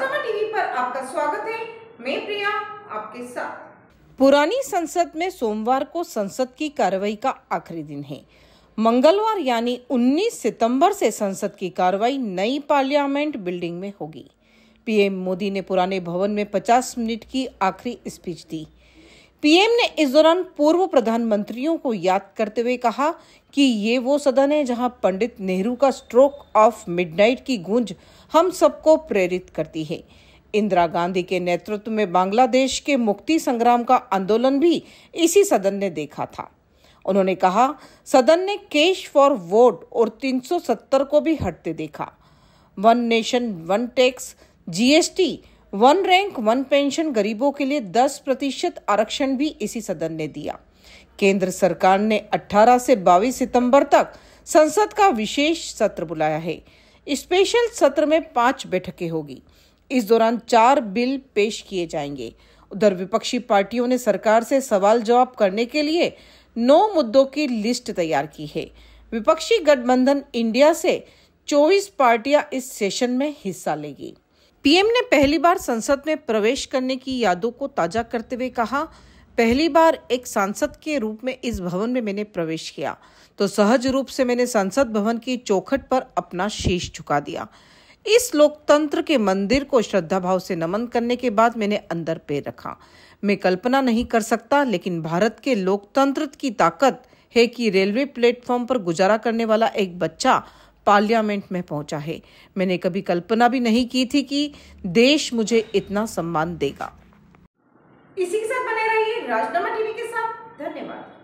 राजनामा TV पर आपका स्वागत है मैं प्रिया आपके साथ पुरानी संसद में सोमवार को संसद की कार्रवाई का आखिरी दिन है मंगलवार यानी 19 सितंबर से संसद की कार्रवाई नई पार्लियामेंट बिल्डिंग में होगी पीएम मोदी ने पुराने भवन में 50 मिनट की आखिरी स्पीच दी पीएम ने इस दौरान पूर्व प्रधानमंत्रियों को याद करते हुए कहा कि ये वो सदन है जहां पंडित नेहरू का स्ट्रोक ऑफ मिडनाइट की गूंज हम सबको प्रेरित करती है इंदिरा गांधी के नेतृत्व में बांग्लादेश के मुक्ति संग्राम का आंदोलन भी इसी सदन ने देखा था उन्होंने कहा सदन ने कैश फॉर वोट और 370 को भी हटते देखा one nation one tax GST one rank one pension गरीबों के लिए 10 प्रतिशत आरक्षण भी इसी सदन ने दिया केंद्र सरकार ने 18 से 22 सितंबर तक संसद का विशेष सत्र बुलाया है स्पेशल सत्र में पांच बैठकें होगी इस दौरान चार बिल पेश किए जाएंगे उधर विपक्षी पार्टियों ने सरकार से सवाल जवाब करने के लिए नौ मुद्दों की लिस्ट तैयार की है विपक्षी गठबंधन इंडिया से चौबीस पार्टियां इस सेशन में हिस्सा लेगी पीएम ने पहली बार संसद में प्रवेश करने की यादों को ताजा करते हुए कहा पहली बार एक सांसद के रूप में इस भवन में मैंने प्रवेश किया तो सहज रूप से मैंने संसद भवन की चौखट पर अपना शीश झुका दिया इस लोकतंत्र के मंदिर को श्रद्धा भाव से नमन करने के बाद मैंने अंदर पैर रखा मैं कल्पना नहीं कर सकता लेकिन भारत के लोकतंत्र की ताकत है कि रेलवे प्लेटफॉर्म पर गुजारा करने वाला एक बच्चा पार्लियामेंट में पहुंचा है मैंने कभी कल्पना भी नहीं की थी कि देश मुझे इतना सम्मान देगा इसी के साथ बने रहिए राजनामा टीवी के साथ धन्यवाद